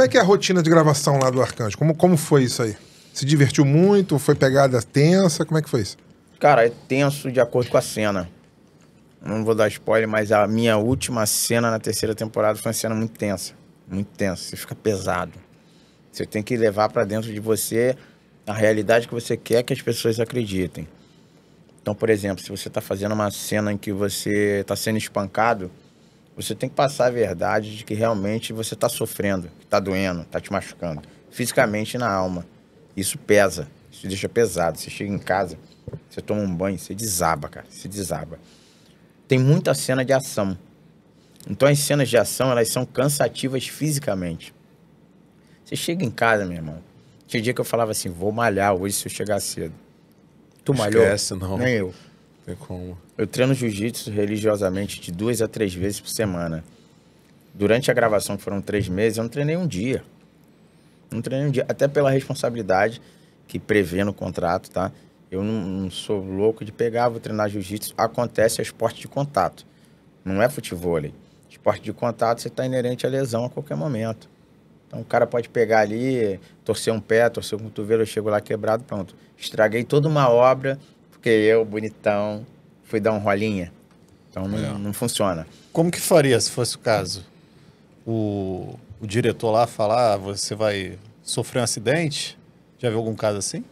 Como é que é a rotina de gravação lá do Arcanjo? Como, como foi isso aí? Se divertiu muito? Foi pegada tensa? Como é que foi isso? Cara, é tenso de acordo com a cena. Não vou dar spoiler, mas a minha última cena na terceira temporada foi uma cena muito tensa. Muito tensa. Você fica pesado. Você tem que levar para dentro de você a realidade que você quer que as pessoas acreditem. Então, por exemplo, se você está fazendo uma cena em que você está sendo espancado, você tem que passar a verdade de que realmente você está sofrendo, está doendo, está te machucando, fisicamente e na alma. Isso pesa, isso deixa pesado. Você chega em casa, você toma um banho, você desaba, cara, você desaba. Tem muita cena de ação. Então as cenas de ação, elas são cansativas fisicamente. Você chega em casa, meu irmão. Tinha dia que eu falava assim, vou malhar hoje se eu chegar cedo. Tu malhou? Esquece, não. Nem eu. Não tem como. Eu treino jiu-jitsu religiosamente de duas a três vezes por semana. Durante a gravação, que foram três meses, eu não treinei um dia. Não treinei um dia, até pela responsabilidade que prevê no contrato, tá? Eu não, não sou louco de pegar, vou treinar jiu-jitsu. Acontece é esporte de contato, não é futebol. Esporte de contato, você está inerente à lesão a qualquer momento. Então o cara pode pegar ali, torcer um pé, torcer o um cotovelo, eu chego lá quebrado, pronto. Estraguei toda uma obra, porque eu, bonitão, foi dar um rolinha. Então não, é. não funciona. Como que faria se fosse o caso? O, o diretor lá falar, ah, você vai sofrer um acidente? Já viu algum caso assim?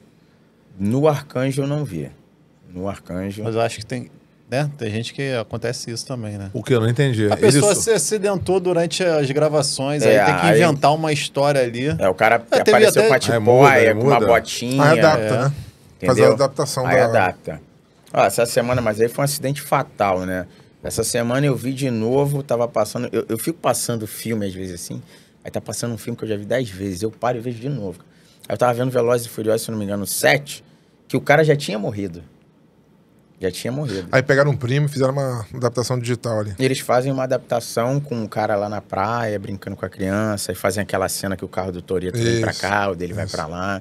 No Arcanjo eu não vi. No Arcanjo. Mas eu acho que tem, né? Tem gente que acontece isso também, né? O que eu não entendi. A pessoa se acidentou durante as gravações, é, aí tem que aí... inventar uma história ali. É, o cara é, apareceu até... com a tipoia, é, muda, com uma botinha. Aí adapta, né? Entendeu? É. Fazer a adaptação aí da... adapta. Ah, essa semana, mas aí foi um acidente fatal, né? Essa semana eu vi de novo, tava passando. Eu, eu fico passando filme às vezes assim. Aí tá passando um filme que eu já vi dez vezes. Eu paro e vejo de novo. Aí eu tava vendo Velozes e Furiosos, se não me engano, sete que o cara já tinha morrido. Já tinha morrido. Aí pegaram um primo e fizeram uma adaptação digital ali. Eles fazem uma adaptação com o um cara lá na praia, brincando com a criança, e fazem aquela cena que o carro do Toreto vem pra cá, o dele isso. vai para lá.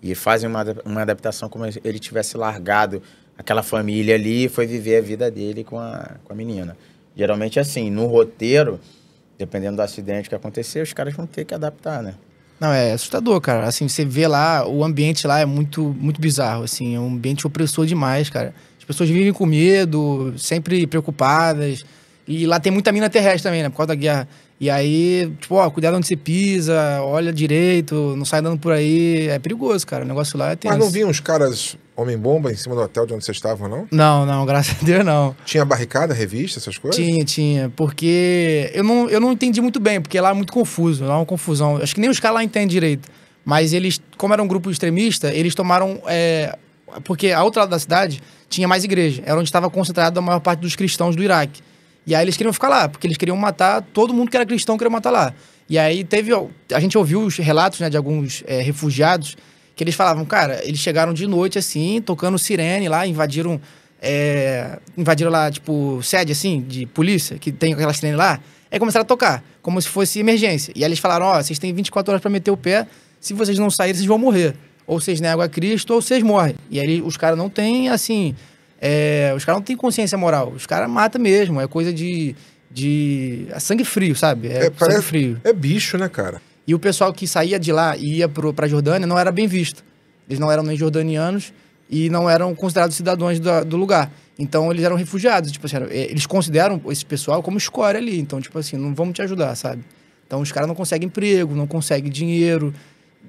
E fazem uma, uma adaptação como se ele tivesse largado aquela família ali foi viver a vida dele com a, com a menina. Geralmente assim, no roteiro, dependendo do acidente que acontecer, os caras vão ter que adaptar, né? Não, é assustador, cara. Assim, você vê lá, o ambiente lá é muito, muito bizarro, assim, é um ambiente opressor demais, cara. As pessoas vivem com medo, sempre preocupadas. E lá tem muita mina terrestre também, né? Por causa da guerra. E aí, tipo, ó, cuidado onde você pisa, olha direito, não sai dando por aí. É perigoso, cara. O negócio lá é tenso. Mas não vi uns caras Homem-bomba em cima do hotel de onde vocês estavam, não? Não, não, graças a Deus não. Tinha barricada, revista, essas coisas? Tinha, tinha. Porque eu não, eu não entendi muito bem, porque lá é muito confuso, lá é uma confusão. Acho que nem os caras lá entendem direito. Mas eles, como era um grupo extremista, eles tomaram. É, porque a outra lado da cidade tinha mais igreja, era onde estava concentrada a maior parte dos cristãos do Iraque. E aí eles queriam ficar lá, porque eles queriam matar todo mundo que era cristão, queria matar lá. E aí teve. A gente ouviu os relatos né, de alguns é, refugiados que eles falavam, cara, eles chegaram de noite, assim, tocando sirene lá, invadiram. É, invadiram lá, tipo, sede, assim, de polícia, que tem aquela sirene lá. Aí começaram a tocar, como se fosse emergência. E aí eles falaram: ó, oh, vocês têm 24 horas para meter o pé, se vocês não saírem, vocês vão morrer. Ou vocês negam a Cristo, ou vocês morrem. E aí os caras não têm, assim. É, os caras não têm consciência moral. Os caras matam mesmo. É coisa de. de é sangue frio, sabe? É, é sangue parece, frio. É bicho, né, cara? E o pessoal que saía de lá e ia para a Jordânia não era bem visto. Eles não eram nem jordanianos e não eram considerados cidadãos do, do lugar. Então eles eram refugiados, tipo assim, é, eles consideram esse pessoal como escória ali. Então, tipo assim, não vamos te ajudar, sabe? Então os caras não conseguem emprego, não conseguem dinheiro.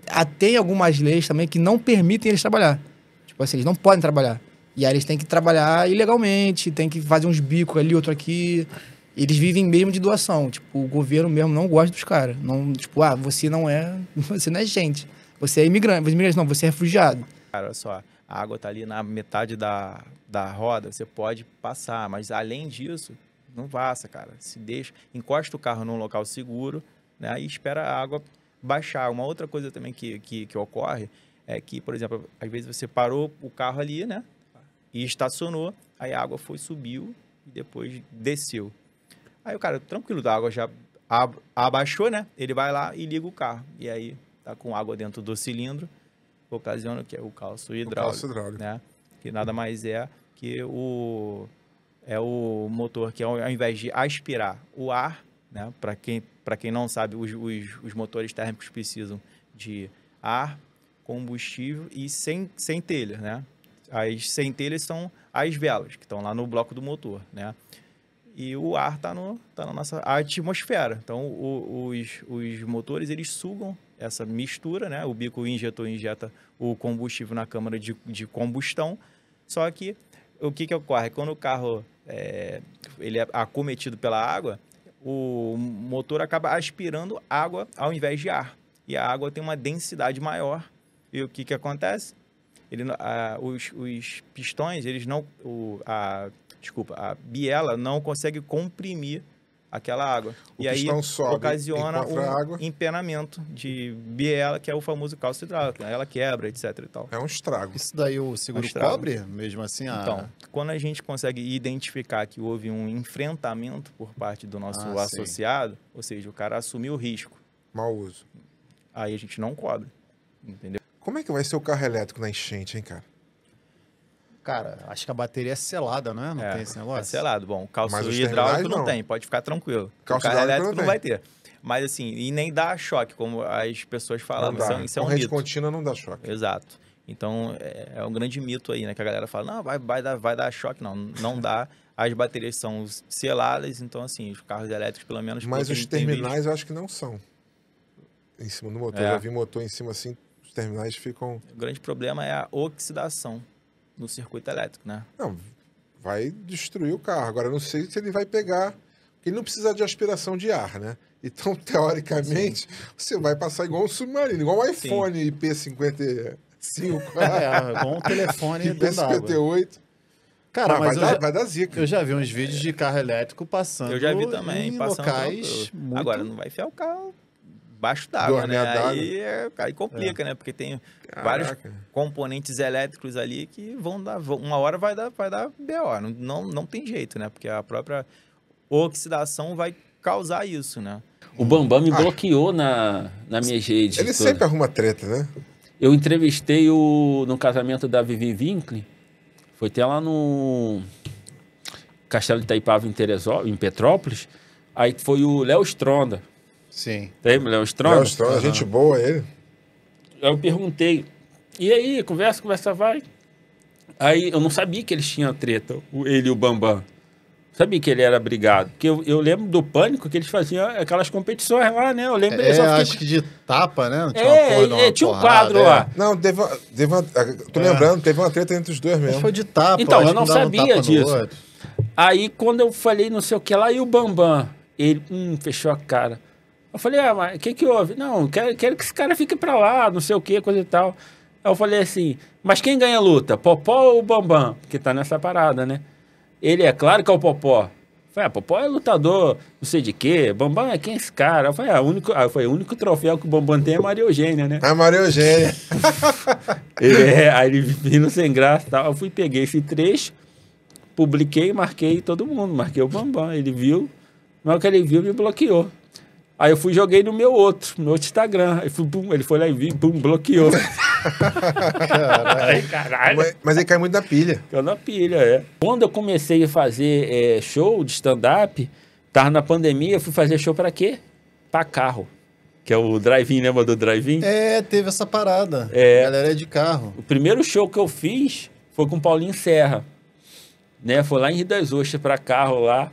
Ah, tem algumas leis também que não permitem eles trabalhar. Tipo assim, eles não podem trabalhar. E aí eles têm que trabalhar ilegalmente, tem que fazer uns bicos ali, outro aqui eles vivem mesmo de doação. Tipo, o governo mesmo não gosta dos caras. Não, tipo, ah, você não é. Você não é gente. Você é imigrante. É imigrante não, você é refugiado. Cara, olha só, a água tá ali na metade da, da roda, você pode passar, mas além disso, não passa, cara. Se deixa, encosta o carro num local seguro, né? E espera a água baixar. Uma outra coisa também que, que, que ocorre é que, por exemplo, às vezes você parou o carro ali, né? E estacionou, aí a água foi, subiu e depois desceu Aí o cara, tranquilo, da água já ab abaixou, né? Ele vai lá e liga o carro. E aí tá com água dentro do cilindro, ocasiona que é o calço hidráulico. O calço hidráulico. Né? Que nada mais é que o é o motor que ao invés de aspirar o ar, né? Para quem para quem não sabe, os, os, os motores térmicos precisam de ar, combustível e sem, sem telha, né? As centelhas são as velas que estão lá no bloco do motor, né? E o ar está tá na nossa atmosfera. Então, o, os, os motores, eles sugam essa mistura, né? O bico injetor injeta o combustível na câmara de, de combustão. Só que, o que que ocorre? Quando o carro é, ele é acometido pela água, o motor acaba aspirando água ao invés de ar. E a água tem uma densidade maior. E o que que acontece? Ele, a, ah, os, os pistões, eles não... O, a, desculpa, a biela não consegue comprimir aquela água. O e aí sobe, ocasiona um empenamento de biela, que é o famoso cálcio hidráulico. Né? Ela quebra, etc e tal. É um estrago. Isso daí o seguro é um cobre, mesmo assim? A... Então, quando a gente consegue identificar que houve um enfrentamento por parte do nosso ah, associado, sim. ou seja, o cara assumiu o risco. Mau uso. Aí a gente não cobre, entendeu? Como é que vai ser o carro elétrico na enchente, hein, cara? Cara, acho que a bateria é selada, não é? Não é, tem esse negócio? É selado. Bom, calço hidráulico não. tem, pode ficar tranquilo. Calço o carro elétrico não, não, vai ter. Mas assim, e nem dá choque, como as pessoas falam. Não é dá. Isso, é um Corrente mito. contínua não dá choque. Exato. Então, é, é, um grande mito aí, né? Que a galera fala, não, vai, vai, dar, vai dar choque. Não, não dá. As baterias são seladas, então assim, os carros elétricos pelo menos... Mas os terminais eu acho que não são. Em cima do motor. É. Eu já vi motor em cima assim, os terminais ficam... O grande problema é a oxidação no circuito elétrico, né? Não, vai destruir o carro. Agora, não sei se ele vai pegar. Ele não precisa de aspiração de ar, né? Então, teoricamente, Sim. você vai passar igual um submarino, igual um iPhone Sim. ip 55 5. É, igual um telefone ip 58. Cara, mas, ah, mas vai, dar, vai dar zica. Eu já vi uns vídeos de carro elétrico passando. Eu já vi também, em passando locais. Muito... Agora não vai enfiar o carro debaixo d'água, né? Aí, é, aí complica, é. né? Porque tem Caraca. vários componentes elétricos ali que vão dar. Uma hora vai dar, vai dar BO. Não, não, não tem jeito, né? Porque a própria oxidação vai causar isso, né? O Bambam me ah. bloqueou na, na minha rede. Ele sempre arruma treta, né? Eu entrevistei o no casamento da Vivi Winkle. Foi até lá no Castelo de Itaipava, em em Petrópolis. Aí foi o Léo Stronda. Sim. Tem é Léo Strong? Léo Strong, uhum. gente boa ele. eu perguntei. E aí, conversa, conversa, vai. Aí eu não sabia que eles tinham treta, ele e o Bambam. Sabia que ele era brigado. Porque eu, eu, lembro do pânico que eles faziam aquelas competições lá, né? Eu lembro. É, eu acho que de tapa, né? Não tinha é, uma porra, é, tinha um quadro é. lá. Não, teve uma, teve uma, Tô é. lembrando, teve uma treta entre os dois mesmo. foi de tapa. Então, eu não sabia disso. Aí, quando eu falei não sei o que lá, e o Bambam? Ele, hum, fechou a cara. Eu falei, ah, mas o que que houve? Não, quero, quero que esse cara fique pra lá, não sei o que, coisa e tal. Aí eu falei assim, mas quem ganha a luta, Popó ou Bambam? Que tá nessa parada, né? Ele, é claro que é o Popó. falei, ah, Popó é lutador, não sei de quê, Bambam é quem é esse cara? Eu falei, ah, único, ah, foi, o único troféu que o Bambam tem é Maria Eugênia, né? É Maria Eugênia. é, aí ele vindo sem graça e tal. Eu fui, peguei esse trecho, publiquei, marquei todo mundo, marquei o Bambam. Ele viu, mas hora que ele viu, me bloqueou. Aí eu fui joguei no meu outro, no outro Instagram. Aí fui, ele foi lá e vi, pum, bloqueou. caralho. caralho. Mas, ele cai muito na pilha. Caiu na pilha, é. Quando eu comecei a fazer é, show de stand-up, tava na pandemia, eu fui fazer show para quê? Pra carro. Que é o drive-in, lembra do drive-in? É, teve essa parada. É. A galera é de carro. O primeiro show que eu fiz foi com o Paulinho Serra. Né? Foi lá em Rio das Ostras pra carro lá.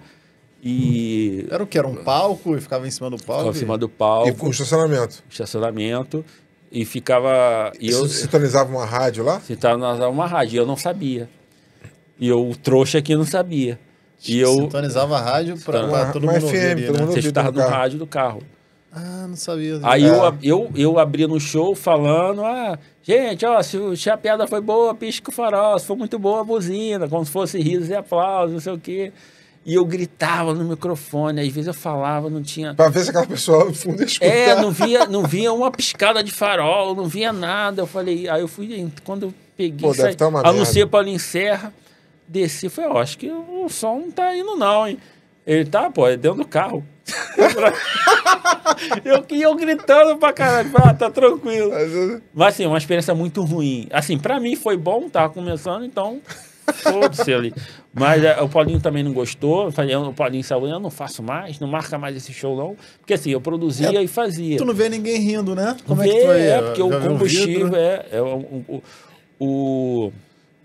E era o que? Era um palco e ficava em cima do palco? Ficava em cima do palco. E com estacionamento. Estacionamento. E ficava. E eu, sintonizava uma rádio lá? Sintonizava uma rádio, eu não sabia. E eu, o trouxa aqui, não sabia. E eu. Sintonizava a rádio para todo, todo né? mundo. FM, todo Você estava no rádio do carro. Ah, não sabia. Aí é. eu, eu, eu abri no show falando, ah, gente, ó, se, se a piada foi boa, pisca o farol, se foi muito boa a buzina, como se fosse risos e aplausos, não sei o quê. E eu gritava no microfone, às vezes eu falava, não tinha. Pra ver se aquela pessoa no fundo escutava. É, não via, não via uma piscada de farol, não via nada. Eu falei, aí eu fui, quando eu peguei, Pô, saí, tá anunciei para Paulinho Serra, desci, foi, ó, acho que o som não tá indo, não, hein? Ele tá, pô, é dentro do carro. eu que eu gritando pra caralho, ah, tá tranquilo. Mas assim, é uma experiência muito ruim. Assim, para mim foi bom, tava começando, então Foda-se ali. Mas é, o Paulinho também não gostou. Eu falei, o Paulinho saiu, eu não faço mais, não marca mais esse show, não. Porque assim, eu produzia é, e fazia. Tu não vê ninguém rindo, né? Como vê, é que tu é, é? porque o combustível né? é. é o, o, o,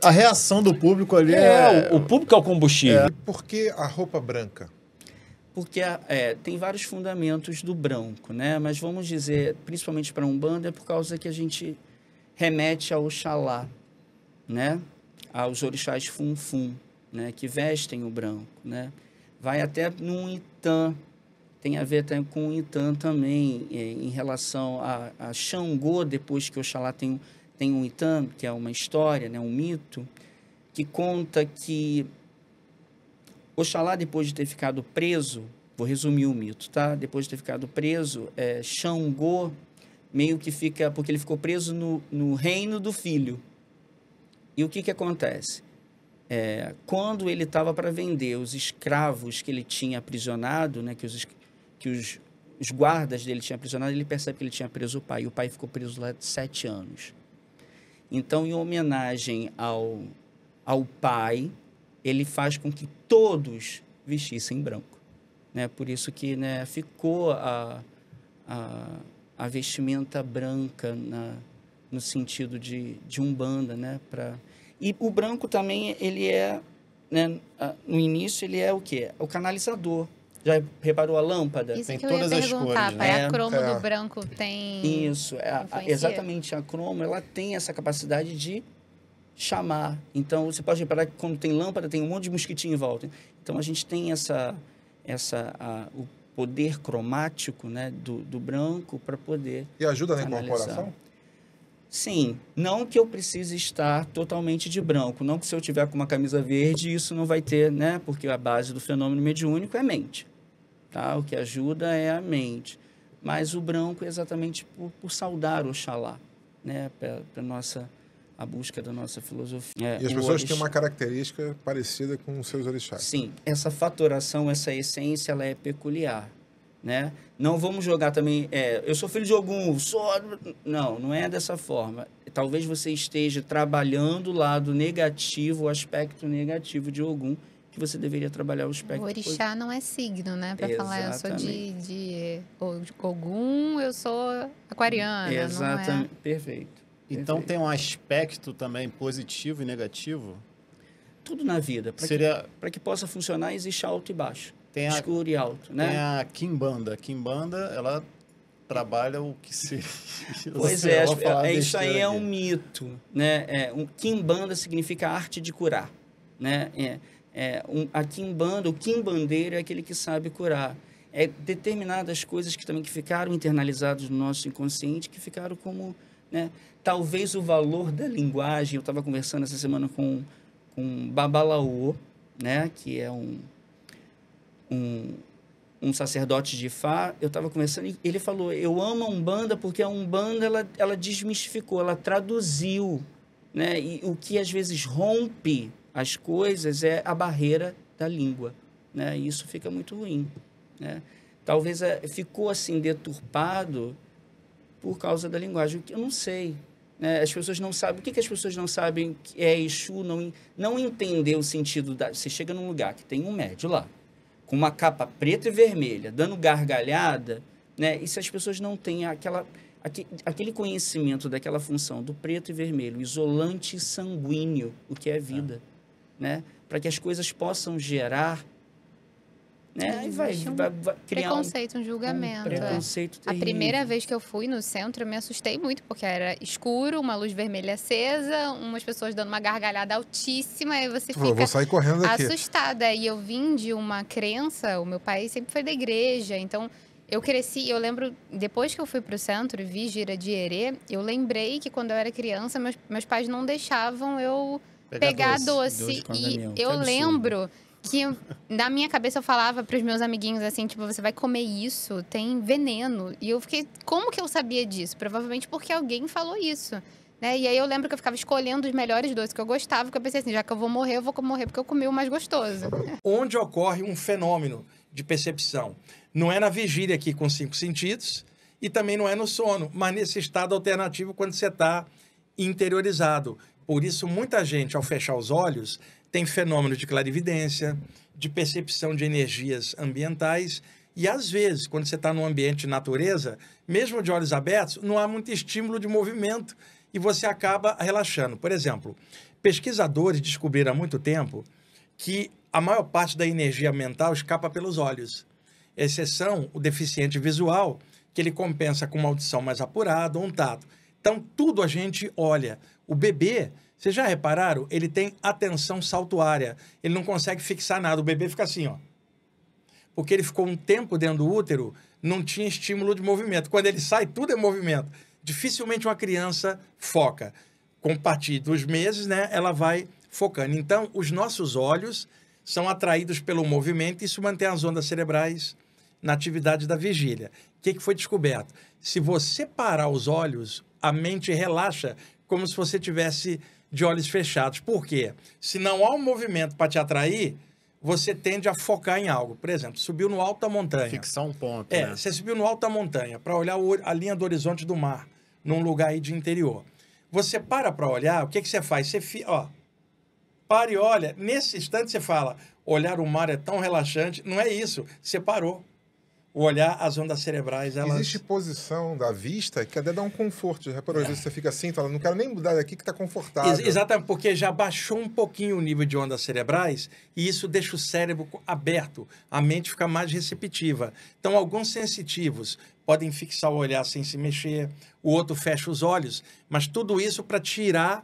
a reação do público ali é, é. O, o, público é o combustível. É. Por que a roupa branca? Porque é, é tem vários fundamentos do branco, né? Mas vamos dizer, principalmente para um bando, é por causa que a gente remete ao Xalá, né? aos orixás funfun, né, que vestem o branco, né? Vai até num Itan, tem a ver até com o Itan também, é, em relação a, a Xangô, depois que Oxalá tem, tem um Itan que é uma história, né, um mito, que conta que Oxalá, depois de ter ficado preso, vou resumir o mito, tá? Depois de ter ficado preso, é, Xangô meio que fica, porque ele ficou preso no, no reino do filho, e o que, que acontece? É, quando ele estava para vender os escravos que ele tinha aprisionado, né, que, os, que os, os guardas dele tinham aprisionado, ele percebe que ele tinha preso o pai. E o pai ficou preso lá sete anos. Então, em homenagem ao, ao pai, ele faz com que todos vestissem branco. Né? Por isso que né, ficou a, a, a vestimenta branca na, no sentido de, de umbanda, né? Pra... E o branco também, ele é, né, no início, ele é o quê? O canalizador. Já reparou a lâmpada? Isso tem que todas eu ia as cores, né? A cromo é. do branco tem... Isso, é, exatamente. A cromo, ela tem essa capacidade de chamar. Então, você pode reparar que quando tem lâmpada, tem um monte de mosquitinho em volta. Então, a gente tem essa, essa a, o poder cromático né, do, do branco para poder... E ajuda na incorporação? Sim, não que eu precise estar totalmente de branco, não que se eu tiver com uma camisa verde isso não vai ter, né? Porque a base do fenômeno mediúnico é a mente, tá? O que ajuda é a mente, mas o branco é exatamente por, por saudar Oxalá, né? Para nossa a busca da nossa filosofia. E as é, pessoas têm uma característica parecida com os seus orixás. Sim, essa fatoração, essa essência, ela é peculiar né? Não vamos jogar também, é, eu sou filho de algum, sou... Não, não é dessa forma. Talvez você esteja trabalhando o lado negativo, o aspecto negativo de algum que você deveria trabalhar o aspecto O orixá não é signo, né? Para falar, eu sou de, de, de Ogum, eu sou aquariana. É? Exatamente, é... perfeito. Então perfeito. tem um aspecto também positivo e negativo? Tudo na vida. Para Seria... que, que possa funcionar, existe alto e baixo tem escuro a, e alto, né? Tem a Kimbanda. Kimbanda, ela trabalha o que se... Pois é, é isso aí é um mito, né? É, um, Kimbanda significa arte de curar, né? É, é, um, a Kimbanda, o Kimbandeiro é aquele que sabe curar. É determinadas coisas que também que ficaram internalizadas no nosso inconsciente, que ficaram como, né? Talvez o valor da linguagem, eu estava conversando essa semana com, com Babalaô, né? Que é um um, um sacerdote de Fá, eu estava conversando, e ele falou, eu amo a Umbanda porque a Umbanda, ela, ela desmistificou, ela traduziu, né? E o que às vezes rompe as coisas é a barreira da língua, né? E isso fica muito ruim, né? Talvez eh, ficou assim deturpado por causa da linguagem, que eu não sei, né? as pessoas não sabem. O que, que as pessoas não sabem que é Exu? Não, não entender o sentido da. Você chega num lugar que tem um médio lá com uma capa preta e vermelha, dando gargalhada, né? E se as pessoas não têm aquela aquele conhecimento daquela função do preto e vermelho, isolante sanguíneo, o que é vida, é. né? Para que as coisas possam gerar né? Aí vai, um vai, vai criar preconceito, um, julgamento. Um é. preconceito é. A primeira vez que eu fui no centro, eu me assustei muito, porque era escuro, uma luz vermelha acesa, umas pessoas dando uma gargalhada altíssima, e você fica vou sair correndo assustada. E eu vim de uma crença, o meu pai sempre foi da igreja, então eu cresci, eu lembro, depois que eu fui pro centro e vi gira de erê, eu lembrei que quando eu era criança, meus, meus pais não deixavam eu pegar, pegar doce. doce. doce e eu lembro... Absurdo que na minha cabeça eu falava para os meus amiguinhos assim, tipo, você vai comer isso, tem veneno. E eu fiquei, como que eu sabia disso? Provavelmente porque alguém falou isso. Né? E aí eu lembro que eu ficava escolhendo os melhores doces que eu gostava, que eu pensei assim, já que eu vou morrer, eu vou morrer porque eu comi o mais gostoso. Onde ocorre um fenômeno de percepção? Não é na vigília aqui com cinco sentidos e também não é no sono, mas nesse estado alternativo quando você está interiorizado. Por isso, muita gente, ao fechar os olhos, tem fenômeno de clarividência, de percepção de energias ambientais. E às vezes, quando você está num ambiente de natureza, mesmo de olhos abertos, não há muito estímulo de movimento e você acaba relaxando. Por exemplo, pesquisadores descobriram há muito tempo que a maior parte da energia mental escapa pelos olhos, exceção o deficiente visual, que ele compensa com uma audição mais apurada ou um tato. Então, tudo a gente olha. O bebê, vocês já repararam? Ele tem atenção saltuária. Ele não consegue fixar nada. O bebê fica assim, ó. Porque ele ficou um tempo dentro do útero, não tinha estímulo de movimento. Quando ele sai, tudo é movimento. Dificilmente uma criança foca. Com partir dos meses, né, ela vai focando. Então, os nossos olhos são atraídos pelo movimento e isso mantém as ondas cerebrais na atividade da vigília. O que, que foi descoberto? Se você parar os olhos, a mente relaxa como se você tivesse de olhos fechados. Por quê? Se não há um movimento para te atrair, você tende a focar em algo. Por exemplo, subiu no alto da montanha. Fixar um ponto. É, né? você subiu no alto da montanha para olhar a linha do horizonte do mar, num lugar aí de interior. Você para para olhar, o que, que você faz? Você fi... ó, para e olha. Nesse instante você fala: olhar o mar é tão relaxante. Não é isso. Você parou o olhar, as ondas cerebrais, elas... Existe posição da vista que até dá um conforto. Já reparou, às vezes você fica assim, fala, não quero nem mudar daqui que está confortável. Ex exatamente, porque já baixou um pouquinho o nível de ondas cerebrais e isso deixa o cérebro aberto, a mente fica mais receptiva. Então, alguns sensitivos podem fixar o olhar sem se mexer, o outro fecha os olhos, mas tudo isso para tirar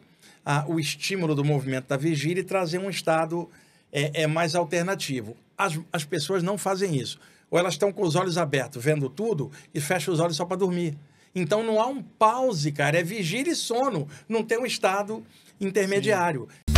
o estímulo do movimento da vigília e trazer um estado é, é mais alternativo. As, as pessoas não fazem isso ou elas estão com os olhos abertos, vendo tudo, e fecham os olhos só para dormir. Então não há um pause, cara, é vigília e sono, não tem um estado intermediário. Sim.